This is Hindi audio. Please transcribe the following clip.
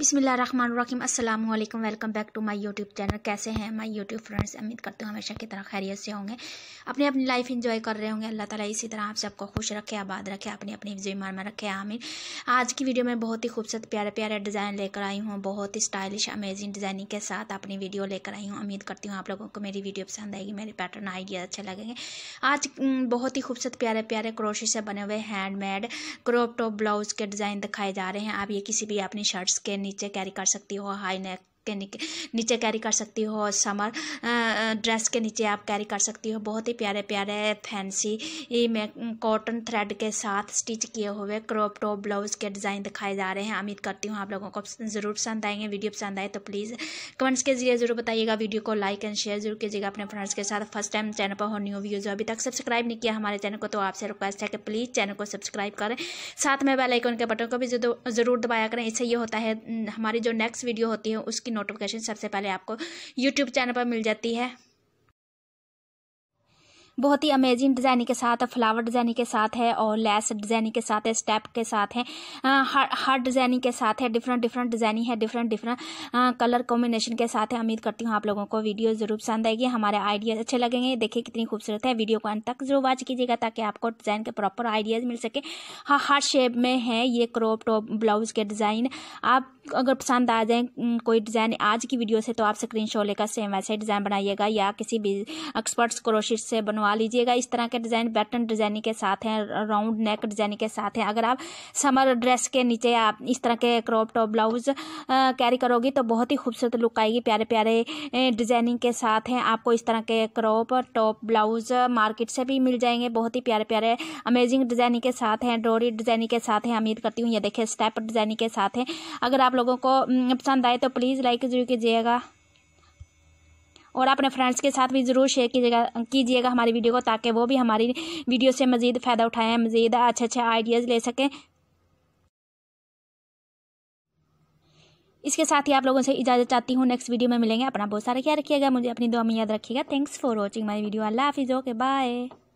बिसमीम अल्लाम welcome back to my YouTube channel कैसे हैं माय यूट्यूब फ्रेंड्स उम्मीद करती हूँ हमेशा की तरह खैरियत से होंगे अपनी अपनी लाइफ एंजॉय कर रहे होंगे अल्लाह ताला इसी तरह आप सबको खुश रखे आबाद रखे अपनी अपनी जुमान में रखे आमीन आज की वीडियो में बहुत ही खूबसूरत प्यारे प्यारे डिज़ाइन लेकर आई हूँ बहुत ही स्टाइलिश अमेजिंग डिज़ाइनिंग के साथ अपनी वीडियो लेकर आई हूँ उम्मीद करती हूँ आप लोगों को मेरी वीडियो पसंद आएगी मेरे पैटर्न आइडिया अच्छे लगेंगे आज बहुत ही खूबसूरत प्यारे प्यारे क्रोशे से बने हुए हैंडमेड क्रॉप टॉप ब्लाउज़ के डिज़ाइन दिखाए जा रहे हैं आप ये किसी भी अपनी शर्ट्स के नीचे कैरी कर सकती हो हाई नेक के नीचे कैरी कर सकती हो और समर ड्रेस के नीचे आप कैरी कर सकती हो बहुत ही प्यारे प्यारे फैंसी में कॉटन थ्रेड के साथ स्टिच किए हुए क्रॉप टॉप ब्लाउज के डिज़ाइन दिखाए जा रहे हैं उम्मीद करती हूँ आप लोगों को ज़रूर पसंद आएंगे वीडियो पसंद आए तो प्लीज़ कमेंट्स के जरिए ज़रूर बताइएगा वीडियो को लाइक एंड शेयर जरूर कीजिएगा अपने फ्रेंड्स के साथ फर्स्ट टाइम चैनल पर हो न्यू व्यूज़ अभी तक सब्सक्राइब नहीं किया हमारे चैनल को तो आपसे रिक्वेस्ट है कि प्लीज़ चैनल को सब्सक्राइब करें साथ में बेल आइकन के बटन को भी ज़रूर दबाया करें इससे ये होता है हमारी जो नेक्स्ट वीडियो होती है उसकी नोटिफिकेशन सबसे पहले आपको यूट्यूब चैनल पर मिल जाती है बहुत ही अमेजिंग डिज़ाइनिंग के साथ फ्लावर डिज़ाइनिंग के साथ है और लेस डिज़ाइनिंग के साथ है स्टेप के साथ है हर हर डिज़ाइनिंग के साथ है डिफरेंट डिफरेंट डिज़ाइनिंग है डिफरेंट डिफरेंट कलर कॉम्बिनेशन के साथ है उम्मीद करती हूँ आप लोगों को वीडियो ज़रूर पसंद आएगी हमारे आइडियाज़ अच्छे लगेंगे देखिए कितनी खूबसूरत है वीडियो को अंत तक जरूर वॉच कीजिएगा ताकि आपको डिज़ाइन के प्रॉपर आइडियाज़ मिल सके हाँ हर शेप में है ये क्रॉप टॉप ब्लाउज़ के डिज़ाइन आप अगर पसंद आ जाए कोई डिज़ाइन आज की वीडियो से तो आप स्क्रीन लेकर सेम वैसे डिज़ाइन बनाइएगा या किसी भी एक्सपर्ट्स क्रोशिट से बनवा बनवा लीजिएगा इस तरह के डिज़ाइन बैटन डिजाइनिंग के साथ हैं राउंड नेक डिजाइनिंग के साथ हैं अगर आप समर ड्रेस के नीचे आप इस तरह के क्रॉप टॉप ब्लाउज कैरी करोगी तो बहुत ही खूबसूरत लुक आएगी प्यारे प्यारे डिजाइनिंग के साथ हैं आपको इस तरह के क्रॉप टॉप ब्लाउज मार्केट से भी मिल जाएंगे बहुत ही प्यारे प्यारे अमेजिंग डिजाइनिंग के साथ हैं डोरी डिजाइनिंग के साथ हैं उम्मीद करती हूँ ये देखिए स्टेप डिजाइनिंग के साथ हैं अगर आप लोगों को पसंद आए तो प्लीज़ लाइक जरूर कीजिएगा और अपने फ्रेंड्स के साथ भी ज़रूर शेयर कीजिएगा कीजिएगा हमारी वीडियो को ताकि वो भी हमारी वीडियो से मज़ीद फ़ायदा उठाएँ मज़ीद अच्छे अच्छे आइडियाज़ ले सकें इसके साथ ही आप लोगों से इजाज़त चाहती हूँ नेक्स्ट वीडियो में मिलेंगे अपना बहुत सारा ख्याल रखिएगा मुझे अपनी दुआ में याद रखिएगा thanks for watching my video अल्लाह हाफिज़ ओके बाय